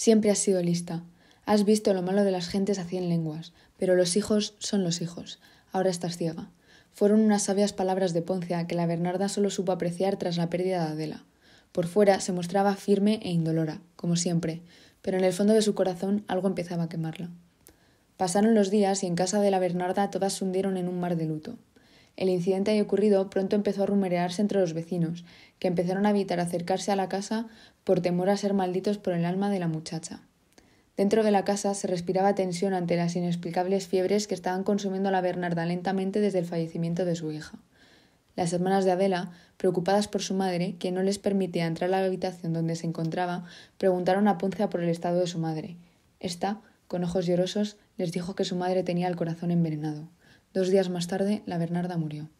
Siempre has sido lista. Has visto lo malo de las gentes a cien lenguas, pero los hijos son los hijos. Ahora estás ciega. Fueron unas sabias palabras de Poncia que la Bernarda solo supo apreciar tras la pérdida de Adela. Por fuera se mostraba firme e indolora, como siempre, pero en el fondo de su corazón algo empezaba a quemarla. Pasaron los días y en casa de la Bernarda todas se hundieron en un mar de luto. El incidente ahí ocurrido pronto empezó a rumorearse entre los vecinos, que empezaron a evitar acercarse a la casa por temor a ser malditos por el alma de la muchacha. Dentro de la casa se respiraba tensión ante las inexplicables fiebres que estaban consumiendo a la Bernarda lentamente desde el fallecimiento de su hija. Las hermanas de Adela, preocupadas por su madre, que no les permitía entrar a la habitación donde se encontraba, preguntaron a Poncia por el estado de su madre. Esta, con ojos llorosos, les dijo que su madre tenía el corazón envenenado. Dos días más tarde, la Bernarda murió.